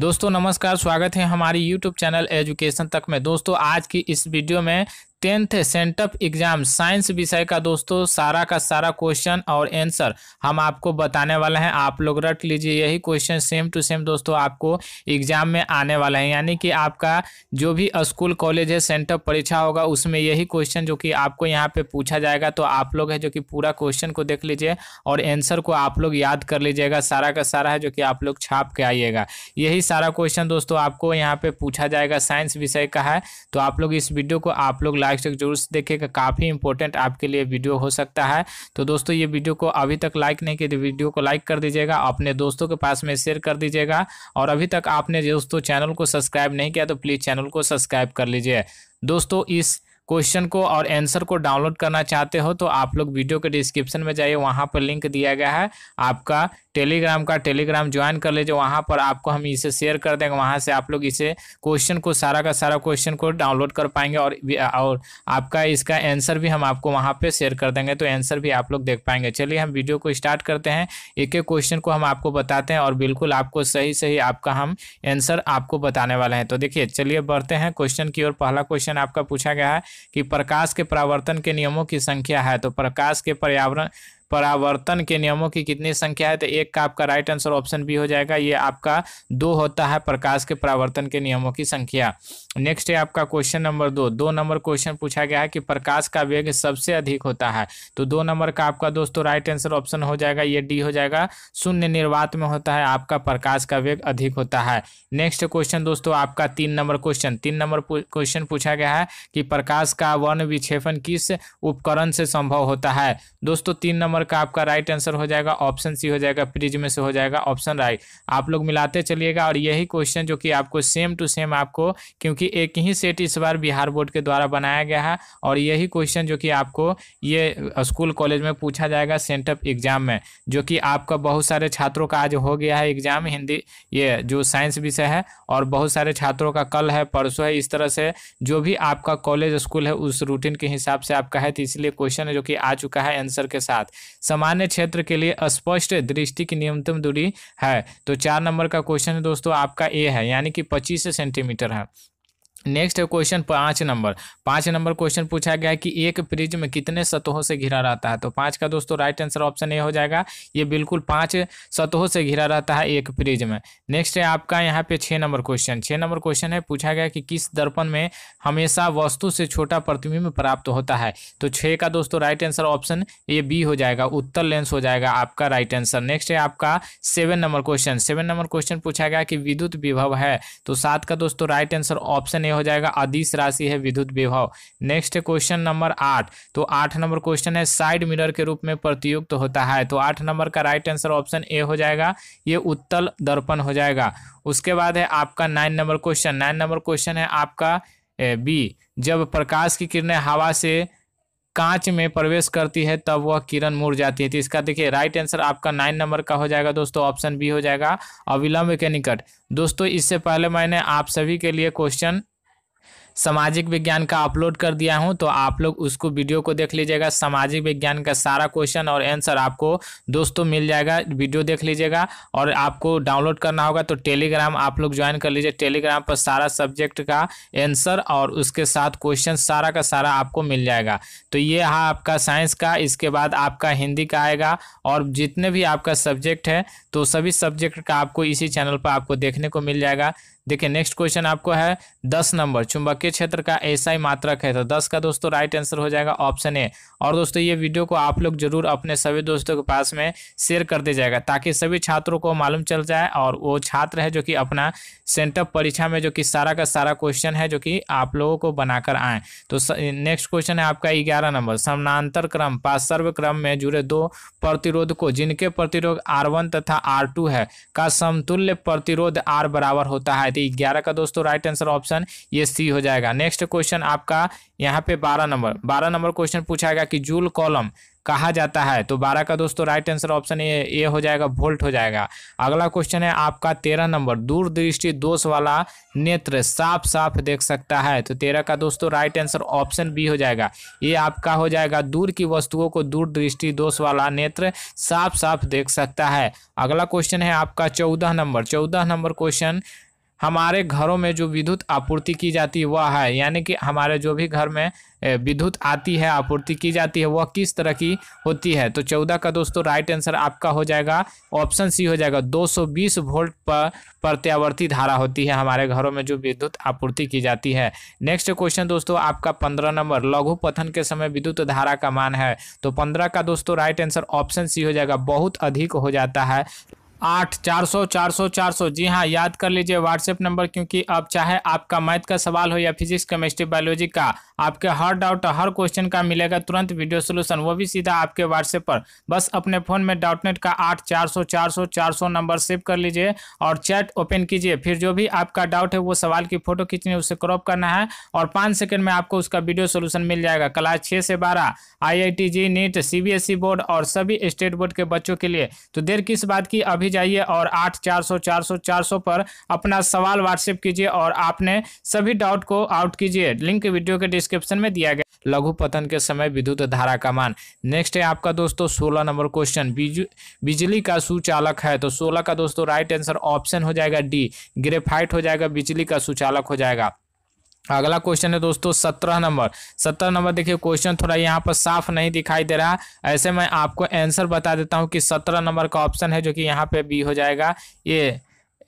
दोस्तों नमस्कार स्वागत है हमारी YouTube चैनल एजुकेशन तक में दोस्तों आज की इस वीडियो में टेंथ सेंटअप एग्जाम साइंस विषय का दोस्तों सारा का सारा क्वेश्चन और आंसर हम आपको बताने वाले हैं आप लोग रट लीजिए यही क्वेश्चन सेम टू सेम दोस्तों आपको एग्जाम में आने वाला है यानी कि आपका जो भी स्कूल कॉलेज है सेंटअप परीक्षा होगा उसमें यही क्वेश्चन जो कि आपको यहाँ पे पूछा जाएगा तो आप लोग है जो कि पूरा क्वेश्चन को देख लीजिए और एंसर को आप लोग याद कर लीजिएगा सारा का सारा है जो कि आप लोग छाप के आइएगा यही सारा क्वेश्चन दोस्तों आपको यहाँ पे पूछा जाएगा साइंस विषय का है तो आप लोग इस वीडियो को आप लोग लाइक लाइक से जरूर से देखेगा काफ़ी इंपॉर्टेंट आपके लिए वीडियो हो सकता है तो दोस्तों ये वीडियो को अभी तक लाइक नहीं किया तो वीडियो को लाइक कर दीजिएगा अपने दोस्तों के पास में शेयर कर दीजिएगा और अभी तक आपने दोस्तों चैनल को सब्सक्राइब नहीं किया तो प्लीज़ चैनल को सब्सक्राइब कर लीजिए दोस्तों इस क्वेश्चन को और आंसर को डाउनलोड करना चाहते हो तो आप लोग वीडियो के डिस्क्रिप्शन में जाइए वहाँ पर लिंक दिया गया है आपका टेलीग्राम का टेलीग्राम ज्वाइन कर लीजिए वहाँ पर आपको हम इसे शेयर कर देंगे वहाँ से आप लोग इसे क्वेश्चन को सारा का सारा क्वेश्चन को डाउनलोड कर पाएंगे और और आपका इसका आंसर भी हम आपको वहाँ पर शेयर कर देंगे तो आंसर भी आप लोग देख पाएंगे चलिए हम वीडियो को स्टार्ट करते हैं एक एक क्वेश्चन को हम आपको बताते हैं और बिल्कुल आपको सही सही आपका हम आंसर आपको बताने वाले हैं तो देखिए चलिए बढ़ते हैं क्वेश्चन की ओर पहला क्वेश्चन आपका पूछा गया है कि प्रकाश के प्रावर्तन के नियमों की संख्या है तो प्रकाश के पर्यावरण परावर्तन के नियमों की कितनी संख्या है तो एक का आपका राइट आंसर ऑप्शन बी हो जाएगा ये आपका दो होता है प्रकाश के परावर्तन के नियमों की संख्या नेक्स्ट है आपका क्वेश्चन नंबर दो दो नंबर क्वेश्चन पूछा गया है कि प्रकाश का वेग सबसे अधिक होता है तो दो नंबर का आपका दोस्तों राइट आंसर ऑप्शन हो जाएगा ये डी हो जाएगा शून्य निर्वात में होता है आपका प्रकाश का वेग अधिक होता है नेक्स्ट क्वेश्चन दोस्तों आपका तीन नंबर क्वेश्चन तीन नंबर क्वेश्चन पूछा गया है कि प्रकाश का वर्ण विक्षेपण किस उपकरण से संभव होता है दोस्तों तीन नंबर नंबर का आपका राइट आंसर हो जाएगा ऑप्शन सी हो जाएगा प्रिज में से हो जाएगा ऑप्शन राइट आप लोग मिलाते चलिएगा और यही क्वेश्चन जो कि आपको सेम टू सेम आपको क्योंकि एक ही सेट इस बार बिहार बोर्ड के द्वारा बनाया गया है और यही क्वेश्चन जो कि आपको ये स्कूल कॉलेज में पूछा जाएगा सेंटअप एग्जाम में जो कि आपका बहुत सारे छात्रों का आज हो गया है एग्जाम हिंदी ये जो साइंस विषय है और बहुत सारे छात्रों का कल है परसों है इस तरह से जो भी आपका कॉलेज स्कूल है उस रूटीन के हिसाब से आपका है तो इसलिए क्वेश्चन है जो कि आ चुका है आंसर के साथ सामान्य क्षेत्र के लिए स्पष्ट दृष्टि की न्यूनतम दूरी है तो चार नंबर का क्वेश्चन है दोस्तों आपका ए है यानी कि पच्चीस सेंटीमीटर है नेक्स्ट है क्वेश्चन पाँच नंबर पाँच नंबर क्वेश्चन पूछा गया है कि एक प्रिज्म कितने सतहों से घिरा रहता है तो पाँच का दोस्तों राइट आंसर ऑप्शन ए हो जाएगा ये बिल्कुल पाँच सतहों से घिरा रहता है एक प्रिज्म नेक्स्ट है आपका यहाँ पे छः नंबर क्वेश्चन छः नंबर क्वेश्चन है पूछा गया कि किस दर्पण में हमेशा वस्तु से छोटा प्रतिबिंब प्राप्त होता है तो छः का दोस्तों right answer option A B हो जाएगा उत्तर लेंस हो जाएगा आपका राइट आंसर नेक्स्ट है आपका seven number question seven number question पूछा गया कि विद्युत विभव है तो सात का दोस्तों राइट आंसर ऑप्शन ए हो जाएगा अधिश राशि है विद्युत विभव नेक्स्ट क्वेश्चन नंबर आठ तो आठ नंबर क्वेश्चन है साइड मिरर के रूप में प्रतियुक्त तो होता है तो आठ नंबर का राइट आंसर ऑप्शन ए हो जाएगा ये उत्तल दर्पण हो जाएगा उसके बाद है आपका nine number question nine number question है आपका बी जब प्रकाश की किरणें हवा से कांच में प्रवेश करती है तब वह किरण मुड़ जाती है तो इसका देखिए राइट आंसर आपका नाइन नंबर का हो जाएगा दोस्तों ऑप्शन बी हो जाएगा अविलंब के निकट दोस्तों इससे पहले मैंने आप सभी के लिए क्वेश्चन सामाजिक विज्ञान का अपलोड कर दिया हूं तो आप लोग उसको वीडियो को देख लीजिएगा सामाजिक विज्ञान का सारा क्वेश्चन और आंसर आपको दोस्तों मिल जाएगा वीडियो देख लीजिएगा और आपको डाउनलोड करना होगा तो टेलीग्राम आप लोग ज्वाइन कर लीजिए टेलीग्राम पर सारा सब्जेक्ट का एंसर और उसके साथ क्वेश्चन सारा का सारा आपको मिल जाएगा तो ये हाँ आपका साइंस का इसके बाद आपका हिंदी का आएगा और जितने भी आपका सब्जेक्ट है तो सभी सब्जेक्ट का आपको इसी चैनल पर आपको देखने को मिल जाएगा देखिए नेक्स्ट क्वेश्चन आपको है दस नंबर चुंबक चुंबकीय क्षेत्र का ऐसा ही मात्रक है तो दस का दोस्तों राइट आंसर हो जाएगा ऑप्शन ए और दोस्तों ये वीडियो को आप लोग जरूर अपने सभी दोस्तों के पास में शेयर कर दिया जाएगा ताकि सभी छात्रों को मालूम चल जाए और वो छात्र है जो कि अपना सेंटअप परीक्षा में जो कि सारा का सारा क्वेश्चन है जो कि आप लोगों को बनाकर आए तो नेक्स्ट क्वेश्चन है आपका ग्यारह नंबर समानांतर क्रम पार्श्व क्रम में जुड़े दो प्रतिरोध को जिनके प्रतिरोध आर तथा आर है का समतुल्य प्रतिरोध आर बराबर होता है तो ग्यारह का दोस्तों राइट आंसर ऑप्शन ये सी हो जाएगा जाएगा नेक्स्ट क्वेश्चन आपका यहाँ पे बारह नंबर बारह नंबर क्वेश्चन पूछा गया कि जूल कॉलम कहा जाता है तो बारह का दोस्तों right answer option A A हो जाएगा वोल्ट हो जाएगा अगला क्वेश्चन है आपका तेरह नंबर दूरदृष्टि दोष वाला नेत्र साफ साफ देख सकता है तो तेरह का दोस्तों राइट आंसर ऑप्शन बी हो जाएगा ये आपका हो जाएगा दूर की वस्तुओं को दूरदृष्टि दोष वाला नेत्र साफ साफ देख सकता है अगला क्वेश्चन है आपका चौदह नंबर चौदह नंबर क्वेश्चन हमारे घरों में जो विद्युत आपूर्ति की जाती है वह है यानी कि हमारे जो भी घर में विद्युत आती है आपूर्ति की जाती है वह किस तरह की होती है तो चौदह का दोस्तों राइट आंसर आपका हो जाएगा ऑप्शन सी हो जाएगा 220 वोल्ट पर प्रत्यावर्ती धारा होती है हमारे घरों में जो विद्युत आपूर्ति की जाती है नेक्स्ट क्वेश्चन दोस्तों आपका पंद्रह नंबर लघु पथन के समय विद्युत धारा का मान है तो पंद्रह का दोस्तों राइट आंसर ऑप्शन सी हो जाएगा बहुत अधिक हो जाता है आठ चार सौ चार सौ चार सौ जी हाँ याद कर लीजिए व्हाट्सएप नंबर क्योंकि अब चाहे आपका मैथ का सवाल हो या फिजिक्स केमिस्ट्री बायोलॉजी का आपके हर डाउट हर क्वेश्चन का मिलेगा तुरंत वीडियो सोल्यूशन वो भी सीधा आपके व्हाट्सएप पर बस अपने फ़ोन में डाउटनेट का आठ चार सौ चार सौ चार सौ नंबर सेव कर लीजिए और चैट ओपन कीजिए फिर जो भी आपका डाउट है वो सवाल की फ़ोटो खींचनी उसे क्रॉप करना है और पाँच सेकेंड में आपको उसका वीडियो सोल्यूशन मिल जाएगा क्लास छः से बारह I I T JEE NEET C B S E board और सभी स्टेट बोर्ड के बच्चों के लिए तो देर किस बात की अभी जाइए और आठ चार सौ चार सौ चार सौ पर अपना सवाल व्हाट्सएप कीजिए और आपने सभी डाउट को आउट कीजिए लिंक वीडियो के डिस्क्रिप्शन में दिया गया लघु पतन के समय विद्युत धारा का मान नेक्स्ट है आपका दोस्तों सोलह नंबर क्वेश्चन बिजली का सुचालक है तो सोलह का दोस्तों राइट आंसर ऑप्शन हो जाएगा डी ग्रेफाइट हो जाएगा बिजली का सुचालक हो जाएगा अगला क्वेश्चन है दोस्तों सत्रह नंबर सत्रह नंबर देखिए क्वेश्चन थोड़ा यहाँ पर साफ नहीं दिखाई दे रहा ऐसे मैं आपको आंसर बता देता हूँ कि सत्रह नंबर का ऑप्शन है जो कि यहाँ पे बी हो जाएगा ये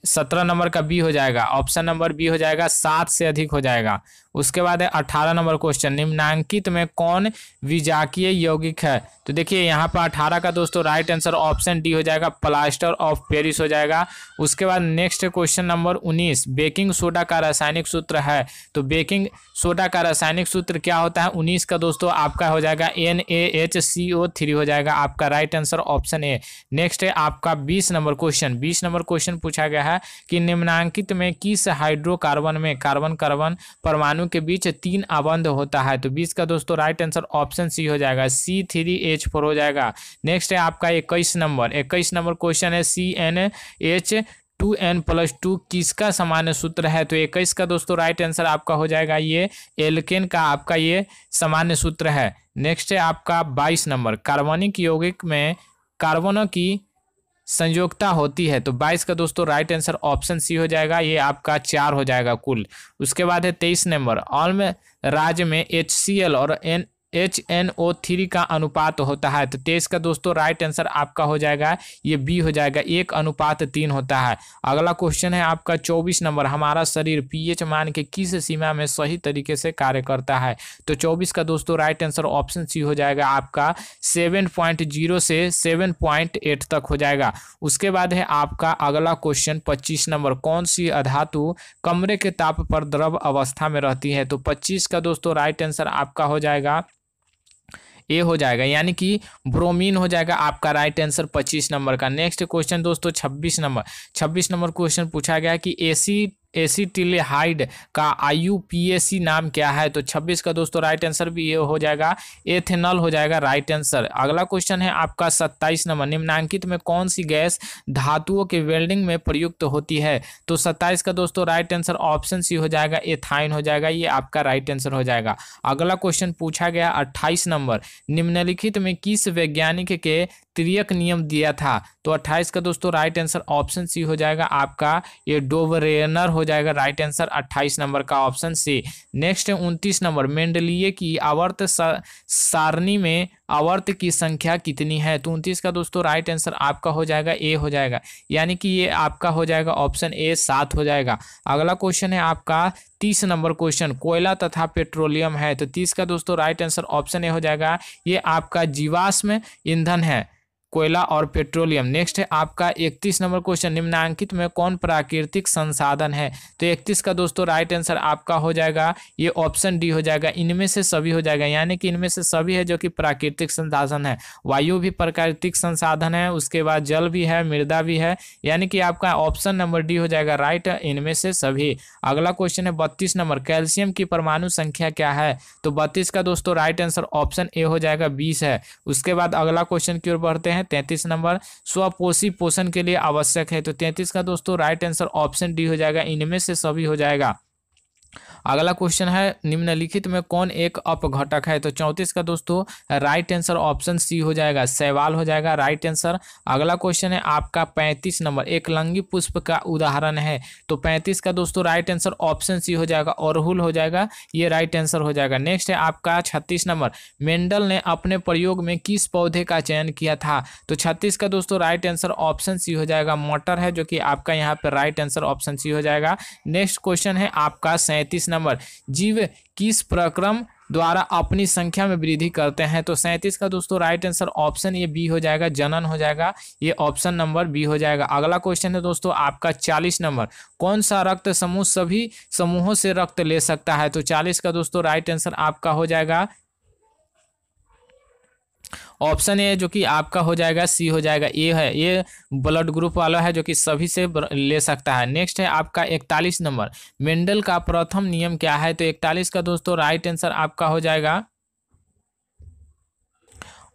सत्रह नंबर का बी हो जाएगा ऑप्शन नंबर बी हो जाएगा सात से अधिक हो जाएगा उसके बाद है अठारह नंबर क्वेश्चन निम्नांकित में कौन विजाकीय यौगिक है तो देखिए यहाँ पर अठारह का दोस्तों राइट आंसर ऑप्शन डी हो जाएगा प्लास्टर ऑफ पेरिस हो जाएगा उसके बाद नेक्स्ट क्वेश्चन नंबर उन्नीस बेकिंग सोडा का रासायनिक सूत्र है तो बेकिंग सोडा का रासायनिक सूत्र क्या होता है उन्नीस का दोस्तों आपका हो जाएगा N A H C O three हो जाएगा आपका right answer option A next है आपका बीस नंबर क्वेश्चन बीस नंबर क्वेश्चन पूछा गया है कि निम्नांकित में किस हाइड्रोकार्बन में कार्बन कार्बन परमाणु दोनों के बीच तीन आबंध होता है तो बीस का दोस्तों राइट आंसर ऑप्शन सी हो जाएगा सी थ्री एच फोर हो जाएगा नेक्स्ट है आपका इक्कीस नंबर इक्कीस नंबर क्वेश्चन है C N H two N plus two किसका सामान्य सूत्र है तो इक्कीस का दोस्तों राइट आंसर आपका हो जाएगा ये एलकेन का आपका ये सामान्य सूत्र है नेक्स्ट है आपका बाईस नंबर कार्बनिक यौगिक में कार्बनों की संयोगता होती है तो बाईस का दोस्तों राइट आंसर ऑप्शन सी हो जाएगा ये आपका चार हो जाएगा कुल उसके बाद है तेईस नंबर ऑल में राज्य में एच और N H N O three का अनुपात होता है तो तेईस का दोस्तों राइट आंसर आपका हो जाएगा ये बी हो जाएगा एक अनुपात तीन होता है अगला क्वेश्चन है आपका चौबीस नंबर हमारा शरीर पीएच मान के किस सीमा में सही तरीके से कार्य करता है तो चौबीस का दोस्तों राइट आंसर ऑप्शन सी हो जाएगा आपका सेवन पॉइंट जीरो से सेवन पॉइंट एट तक हो जाएगा उसके बाद है आपका अगला क्वेश्चन पच्चीस नंबर कौन सी अधातु कमरे के ताप पर द्रव अवस्था में रहती है तो पच्चीस का दोस्तों राइट आंसर आपका हो जाएगा ए हो जाएगा यानी कि ब्रोमीन हो जाएगा आपका राइट आंसर पच्चीस नंबर का नेक्स्ट क्वेश्चन दोस्तों छब्बीस नंबर छब्बीस नंबर क्वेश्चन पूछा गया कि एसी एसीटिलहाइड का सी नाम क्या है तो 26 का दोस्तों राइट आंसर भी ये हो जाएगा एथेनॉल हो जाएगा राइट आंसर अगला क्वेश्चन है आपका 27 नंबर निम्नांकित में कौन सी गैस धातुओं के वेल्डिंग में प्रयुक्त होती है तो 27 का दोस्तों राइट आंसर ऑप्शन सी हो जाएगा एथाइन हो जाएगा ये आपका राइट आंसर हो जाएगा अगला क्वेश्चन पूछा गया अट्ठाईस नंबर निम्नलिखित में किस वैज्ञानिक के त्रियक नियम दिया था तो अट्ठाईस का दोस्तों राइट आंसर ऑप्शन सी हो जाएगा आपका ये डोबरेनर हो जाएगा राइट आंसर अट्ठाईस नंबर का ऑप्शन सी नेक्स्ट है उनतीस नंबर मेंडलिए की आवर्त सारणी में आवर्त की संख्या कितनी है तो उनतीस का दोस्तों राइट आंसर आपका हो जाएगा ए हो जाएगा यानी कि ये आपका हो जाएगा ऑप्शन ए सात हो जाएगा अगला क्वेश्चन है आपका तीस नंबर क्वेश्चन कोयला तथा पेट्रोलियम है तो तीस का दोस्तों राइट आंसर ऑप्शन ए हो जाएगा ये आपका जीवाश्म ईंधन है कोयला और पेट्रोलियम नेक्स्ट है आपका इकतीस नंबर क्वेश्चन निम्नांकित में कौन प्राकृतिक संसाधन है तो इकतीस का दोस्तों राइट आंसर आपका हो जाएगा ये ऑप्शन डी हो जाएगा इनमें से सभी हो जाएगा यानी कि इनमें से सभी है जो कि प्राकृतिक संसाधन है वायु भी प्राकृतिक संसाधन है उसके बाद जल भी है मृदा भी है यानी कि आपका ऑप्शन नंबर डी हो जाएगा राइट इनमें से सभी अगला क्वेश्चन है बत्तीस नंबर कैल्शियम की परमाणु संख्या क्या है तो बत्तीस का दोस्तों राइट आंसर ऑप्शन ए हो जाएगा बीस है उसके बाद अगला क्वेश्चन की ओर बढ़ते हैं तैंतीस नंबर स्वपोषी पोषण के लिए आवश्यक है तो तैंतीस का दोस्तों राइट आंसर ऑप्शन डी हो जाएगा इनमें से सभी हो जाएगा अगला क्वेश्चन है निम्नलिखित में कौन एक अपघटक है तो चौंतीस का दोस्तों राइट आंसर ऑप्शन सी हो जाएगा सवाल हो जाएगा राइट आंसर अगला क्वेश्चन है आपका पैंतीस नंबर एक लंगी पुष्प का उदाहरण है तो पैंतीस का दोस्तों राइट आंसर ऑप्शन सी हो जाएगा औरहुल हो जाएगा ये राइट आंसर हो जाएगा नेक्स्ट है आपका छत्तीस नंबर मेंडल ने अपने प्रयोग में किस पौधे का चयन किया था तो छत्तीस का दोस्तों राइट आंसर ऑप्शन सी हो जाएगा मोटर है जो कि आपका यहाँ पर राइट आंसर ऑप्शन सी हो जाएगा नेक्स्ट क्वेश्चन है आपका सैंतीस सैंतीस नंबर जीव किस प्रक्रम द्वारा अपनी संख्या में वृद्धि करते हैं तो सैंतीस का दोस्तों राइट आंसर ऑप्शन ये बी हो जाएगा जनन हो जाएगा ये ऑप्शन नंबर बी हो जाएगा अगला क्वेश्चन है दोस्तों आपका चालीस नंबर कौन सा रक्त समूह सभी समूहों से रक्त ले सकता है तो चालीस का दोस्तों राइट आंसर आपका हो जाएगा ऑप्शन ए जो कि आपका हो जाएगा सी हो जाएगा ए है ये ब्लड ग्रुप वाला है जो कि सभी से ले सकता है नेक्स्ट है आपका इकतालीस नंबर मेंडल का प्रथम नियम क्या है तो इकतालीस का दोस्तों राइट आंसर आपका हो जाएगा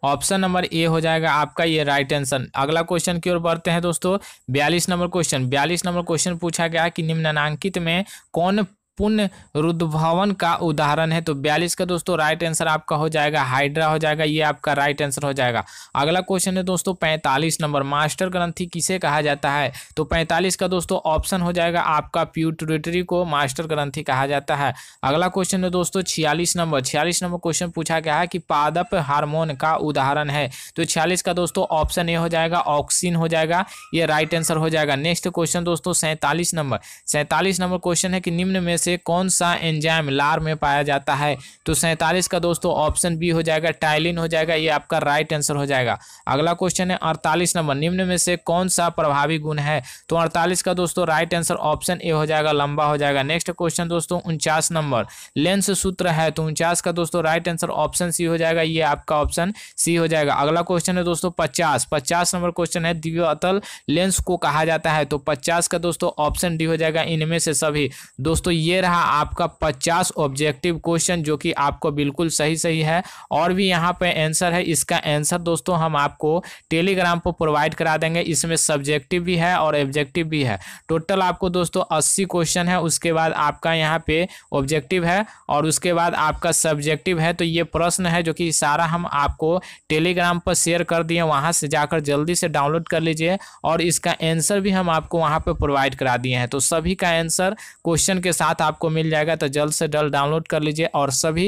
ऑप्शन नंबर ए हो जाएगा आपका ये राइट आंसर अगला क्वेश्चन की ओर बढ़ते हैं दोस्तों बयालीस नंबर क्वेश्चन बयालीस नंबर क्वेश्चन पूछा गया कि निम्नांकित में कौन पुण्य रुद्भवन का उदाहरण है तो बयालीस का दोस्तों राइट आंसर आपका हो जाएगा हाइड्रा हो जाएगा ये आपका राइट आंसर हो जाएगा अगला क्वेश्चन है दोस्तों पैंतालीस नंबर मास्टर ग्रंथी किसे कहा जाता है तो पैंतालीस का दोस्तों ऑप्शन हो जाएगा आपका प्यूटरेटरी को मास्टर ग्रंथी कहा जाता है अगला क्वेश्चन है दोस्तों छियालीस नंबर छियालीस नंबर क्वेश्चन पूछा गया है कि पादप हार्मोन का उदाहरण है तो छियालीस का दोस्तों ऑप्शन ए हो जाएगा ऑक्सीन हो जाएगा ये राइट आंसर हो जाएगा नेक्स्ट क्वेश्चन दोस्तों सैंतालीस नंबर सैंतालीस नंबर क्वेश्चन है कि निम्न में से कौन सा एंजाइम लार में पाया जाता है तो सैंतालीस का दोस्तों ऑप्शन बी हो जाएगा टाइलिन हो जाएगा ये आपका राइट आंसर हो जाएगा अगला क्वेश्चन है अड़तालीस नंबर निम्न में से कौन सा प्रभावी गुण है तो अड़तालीस का दोस्तों राइट आंसर ऑप्शन ए हो जाएगा लंबा हो जाएगा नेक्स्ट क्वेश्चन दोस्तों उनचास नंबर लेंस सूत्र है तो उनचास का दोस्तों राइट आंसर ऑप्शन सी हो जाएगा ये आपका ऑप्शन सी हो जाएगा अगला क्वेश्चन है दोस्तों पचास पचास नंबर क्वेश्चन है दिव्य अतल लेंस को कहा जाता है तो पचास का दोस्तों ऑप्शन डी हो जाएगा इनमें से सभी दोस्तों ये रहा आपका पचास ऑब्जेक्टिव क्वेश्चन जो कि आपको बिल्कुल सही सही है और भी यहाँ पे आंसर है इसका आंसर दोस्तों हम आपको टेलीग्राम पर प्रोवाइड करा देंगे इसमें सब्जेक्टिव भी है और ऑब्जेक्टिव भी है टोटल आपको दोस्तों अस्सी क्वेश्चन है उसके बाद आपका यहाँ पे ऑब्जेक्टिव है और उसके बाद आपका सब्जेक्टिव है तो ये प्रश्न है जो कि सारा हम आपको टेलीग्राम पर शेयर कर दिए वहाँ से जाकर जल्दी से डाउनलोड कर लीजिए और इसका आंसर भी हम आपको वहाँ पर प्रोवाइड करा दिए हैं तो सभी का आंसर क्वेश्चन के साथ आपको मिल जाएगा तो जल्द से जल्द डाउनलोड कर लीजिए और सभी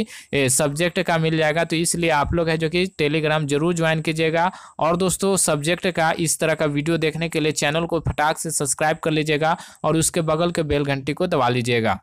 सब्जेक्ट का मिल जाएगा तो इसलिए आप लोग है जो कि टेलीग्राम जरूर ज्वाइन कीजिएगा और दोस्तों सब्जेक्ट का इस तरह का वीडियो देखने के लिए चैनल को फटाक से सब्सक्राइब कर लीजिएगा और उसके बगल के बेल घंटी को दबा लीजिएगा